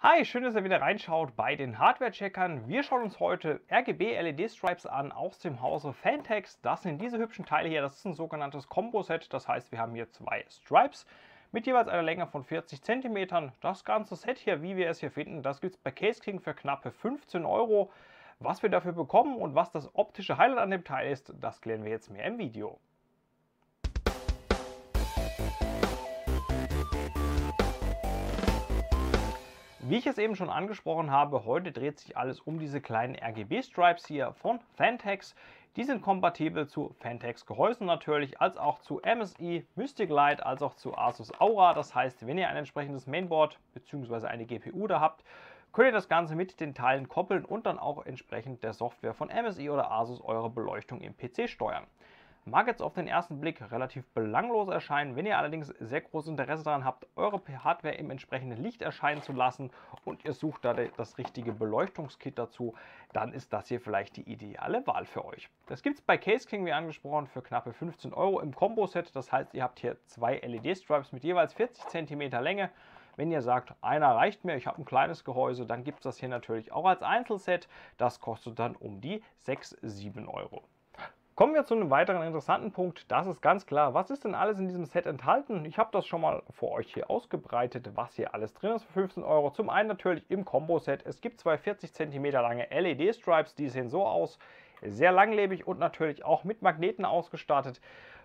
Hi, schön, dass ihr wieder reinschaut bei den Hardware-Checkern. Wir schauen uns heute RGB-LED-Stripes an aus dem Hause Fantex. Das sind diese hübschen Teile hier. Das ist ein sogenanntes Combo-Set. Das heißt, wir haben hier zwei Stripes mit jeweils einer Länge von 40 cm. Das ganze Set hier, wie wir es hier finden, das gibt es bei Case King für knappe 15 Euro. Was wir dafür bekommen und was das optische Highlight an dem Teil ist, das klären wir jetzt mehr im Video. Wie ich es eben schon angesprochen habe, heute dreht sich alles um diese kleinen RGB-Stripes hier von Fantex. Die sind kompatibel zu Fantex-Gehäusen natürlich, als auch zu MSI, Mystic Light, als auch zu Asus Aura. Das heißt, wenn ihr ein entsprechendes Mainboard bzw. eine GPU da habt, könnt ihr das Ganze mit den Teilen koppeln und dann auch entsprechend der Software von MSI oder Asus eure Beleuchtung im PC steuern. Mag jetzt auf den ersten Blick relativ belanglos erscheinen, wenn ihr allerdings sehr großes Interesse daran habt, eure Hardware im entsprechenden Licht erscheinen zu lassen und ihr sucht da das richtige Beleuchtungskit dazu, dann ist das hier vielleicht die ideale Wahl für euch. Das gibt es bei Case King, wie angesprochen, für knappe 15 Euro im Combo-Set. Das heißt, ihr habt hier zwei LED-Stripes mit jeweils 40 cm Länge. Wenn ihr sagt, einer reicht mir, ich habe ein kleines Gehäuse, dann gibt es das hier natürlich auch als Einzelset. Das kostet dann um die 6, 7 Euro. Kommen wir zu einem weiteren interessanten Punkt, das ist ganz klar, was ist denn alles in diesem Set enthalten? Ich habe das schon mal vor euch hier ausgebreitet, was hier alles drin ist für 15 Euro. Zum einen natürlich im Combo-Set, es gibt zwei 40 cm lange LED-Stripes, die sehen so aus, sehr langlebig und natürlich auch mit Magneten ausgestattet.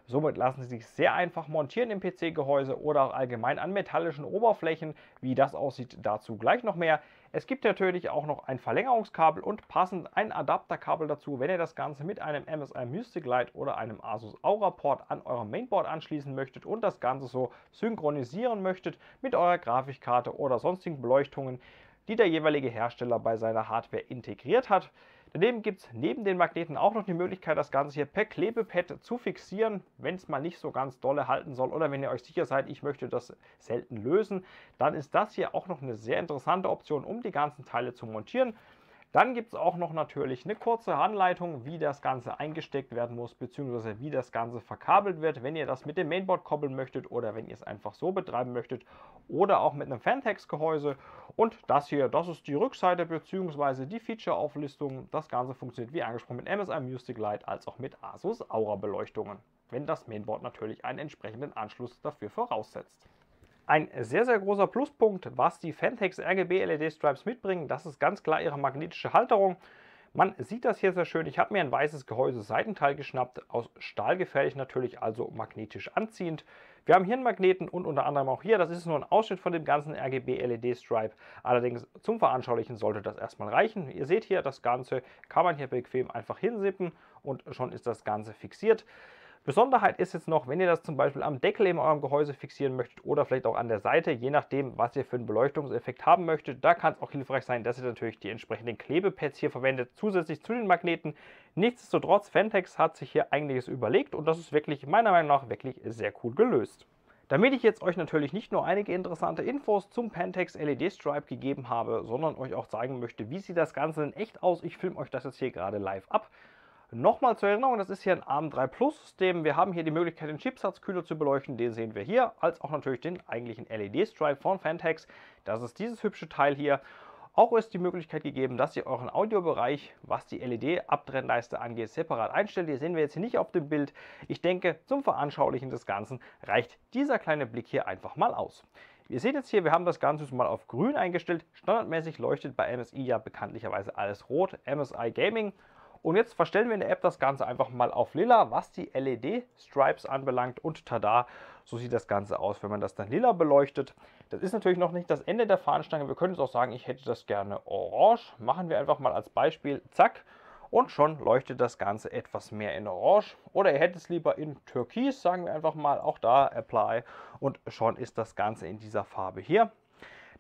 Somit lassen sie sich sehr einfach montieren im PC-Gehäuse oder auch allgemein an metallischen Oberflächen. Wie das aussieht, dazu gleich noch mehr. Es gibt natürlich auch noch ein Verlängerungskabel und passend ein Adapterkabel dazu, wenn ihr das Ganze mit einem MSI Mystic Light oder einem Asus Aura Port an eurem Mainboard anschließen möchtet und das Ganze so synchronisieren möchtet mit eurer Grafikkarte oder sonstigen Beleuchtungen, die der jeweilige Hersteller bei seiner Hardware integriert hat. Daneben gibt es neben den Magneten auch noch die Möglichkeit, das Ganze hier per Klebepad zu fixieren, wenn es mal nicht so ganz dolle halten soll oder wenn ihr euch sicher seid, ich möchte das selten lösen, dann ist das hier auch noch eine sehr interessante Option, um die ganzen Teile zu montieren. Dann gibt es auch noch natürlich eine kurze Anleitung, wie das Ganze eingesteckt werden muss, beziehungsweise wie das Ganze verkabelt wird, wenn ihr das mit dem Mainboard koppeln möchtet oder wenn ihr es einfach so betreiben möchtet oder auch mit einem Fantex-Gehäuse. Und das hier, das ist die Rückseite beziehungsweise die Feature-Auflistung. Das Ganze funktioniert wie angesprochen mit MSI Music Light als auch mit Asus Aura-Beleuchtungen, wenn das Mainboard natürlich einen entsprechenden Anschluss dafür voraussetzt. Ein sehr, sehr großer Pluspunkt, was die Fantex RGB LED Stripes mitbringen, das ist ganz klar ihre magnetische Halterung. Man sieht das hier sehr schön. Ich habe mir ein weißes Gehäuse-Seitenteil geschnappt, aus Stahl gefertigt natürlich, also magnetisch anziehend. Wir haben hier einen Magneten und unter anderem auch hier, das ist nur ein Ausschnitt von dem ganzen RGB-LED-Stripe. Allerdings zum Veranschaulichen sollte das erstmal reichen. Ihr seht hier, das Ganze kann man hier bequem einfach hinsippen und schon ist das Ganze fixiert. Besonderheit ist jetzt noch, wenn ihr das zum Beispiel am Deckel in eurem Gehäuse fixieren möchtet oder vielleicht auch an der Seite, je nachdem, was ihr für einen Beleuchtungseffekt haben möchtet, da kann es auch hilfreich sein, dass ihr natürlich die entsprechenden Klebepads hier verwendet, zusätzlich zu den Magneten. Nichtsdestotrotz, Fentex hat sich hier einiges überlegt und das ist wirklich meiner Meinung nach wirklich sehr cool gelöst. Damit ich jetzt euch natürlich nicht nur einige interessante Infos zum Pantex LED Stripe gegeben habe, sondern euch auch zeigen möchte, wie sieht das Ganze in echt aus. Ich filme euch das jetzt hier gerade live ab Nochmal zur Erinnerung, das ist hier ein ARM3 Plus System. Wir haben hier die Möglichkeit, den Chipsatzkühler zu beleuchten. Den sehen wir hier, als auch natürlich den eigentlichen led strike von Fantex. Das ist dieses hübsche Teil hier. Auch ist die Möglichkeit gegeben, dass ihr euren Audiobereich, was die LED-Abtrennleiste angeht, separat einstellt. Die sehen wir jetzt hier nicht auf dem Bild. Ich denke, zum Veranschaulichen des Ganzen reicht dieser kleine Blick hier einfach mal aus. Ihr seht jetzt hier, wir haben das Ganze mal auf grün eingestellt. Standardmäßig leuchtet bei MSI ja bekanntlicherweise alles rot, MSI Gaming. Und jetzt verstellen wir in der App das Ganze einfach mal auf lila, was die LED-Stripes anbelangt. Und tada, so sieht das Ganze aus, wenn man das dann lila beleuchtet. Das ist natürlich noch nicht das Ende der Fahnenstange. Wir können jetzt auch sagen, ich hätte das gerne orange. Machen wir einfach mal als Beispiel, zack. Und schon leuchtet das Ganze etwas mehr in Orange. Oder ihr hättet es lieber in Türkis, sagen wir einfach mal. Auch da Apply. Und schon ist das Ganze in dieser Farbe hier.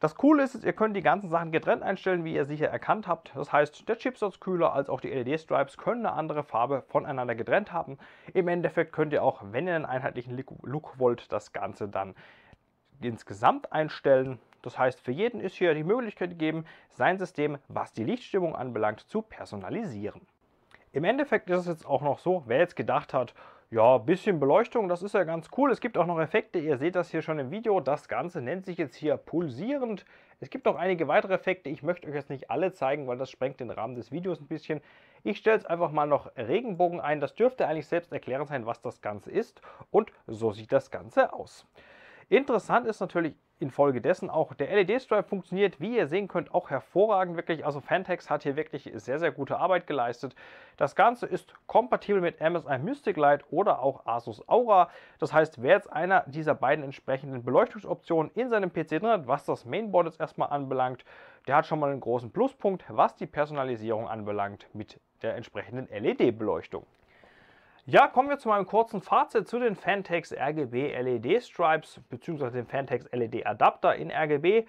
Das Coole ist, ihr könnt die ganzen Sachen getrennt einstellen, wie ihr sicher erkannt habt. Das heißt, der Chipsatzkühler als auch die LED-Stripes können eine andere Farbe voneinander getrennt haben. Im Endeffekt könnt ihr auch, wenn ihr einen einheitlichen Look wollt, das Ganze dann insgesamt einstellen. Das heißt, für jeden ist hier die Möglichkeit gegeben, sein System, was die Lichtstimmung anbelangt, zu personalisieren. Im Endeffekt ist es jetzt auch noch so, wer jetzt gedacht hat, ja, ein bisschen Beleuchtung, das ist ja ganz cool. Es gibt auch noch Effekte, ihr seht das hier schon im Video. Das Ganze nennt sich jetzt hier pulsierend. Es gibt noch einige weitere Effekte, ich möchte euch jetzt nicht alle zeigen, weil das sprengt den Rahmen des Videos ein bisschen. Ich stelle jetzt einfach mal noch Regenbogen ein, das dürfte eigentlich selbst erklärend sein, was das Ganze ist. Und so sieht das Ganze aus. Interessant ist natürlich infolgedessen auch der LED-Stripe funktioniert, wie ihr sehen könnt, auch hervorragend wirklich. Also Fantex hat hier wirklich sehr, sehr gute Arbeit geleistet. Das Ganze ist kompatibel mit MSI Mystic Light oder auch Asus Aura. Das heißt, wer jetzt einer dieser beiden entsprechenden Beleuchtungsoptionen in seinem PC drin hat, was das Mainboard jetzt erstmal anbelangt, der hat schon mal einen großen Pluspunkt, was die Personalisierung anbelangt mit der entsprechenden LED-Beleuchtung. Ja, kommen wir zu meinem kurzen Fazit zu den Fantex RGB LED Stripes bzw. dem Fantex LED Adapter in RGB.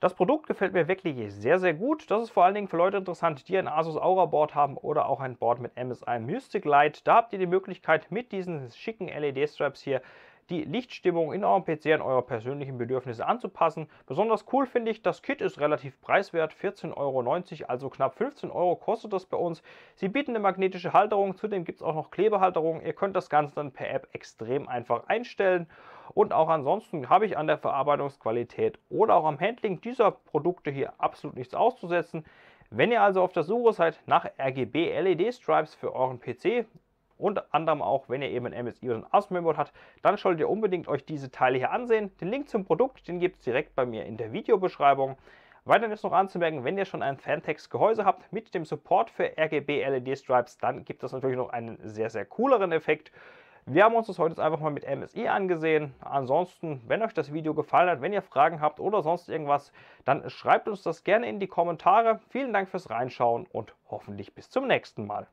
Das Produkt gefällt mir wirklich sehr, sehr gut. Das ist vor allen Dingen für Leute interessant, die ein Asus Aura Board haben oder auch ein Board mit MSI Mystic Light. Da habt ihr die Möglichkeit, mit diesen schicken led Stripes hier die Lichtstimmung in eurem PC an eure persönlichen Bedürfnisse anzupassen. Besonders cool finde ich, das Kit ist relativ preiswert, 14,90 Euro, also knapp 15 Euro kostet das bei uns. Sie bieten eine magnetische Halterung, zudem gibt es auch noch Klebehalterungen. Ihr könnt das Ganze dann per App extrem einfach einstellen. Und auch ansonsten habe ich an der Verarbeitungsqualität oder auch am Handling dieser Produkte hier absolut nichts auszusetzen. Wenn ihr also auf der Suche seid nach RGB-LED-Stripes für euren PC, unter anderem auch, wenn ihr eben ein MSI oder ein ASUS-Mainboard habt, dann solltet ihr unbedingt euch diese Teile hier ansehen. Den Link zum Produkt, den gibt es direkt bei mir in der Videobeschreibung. Weiterhin ist noch anzumerken, wenn ihr schon ein Fantex-Gehäuse habt mit dem Support für RGB-LED-Stripes, dann gibt das natürlich noch einen sehr, sehr cooleren Effekt. Wir haben uns das heute jetzt einfach mal mit MSI angesehen. Ansonsten, wenn euch das Video gefallen hat, wenn ihr Fragen habt oder sonst irgendwas, dann schreibt uns das gerne in die Kommentare. Vielen Dank fürs Reinschauen und hoffentlich bis zum nächsten Mal.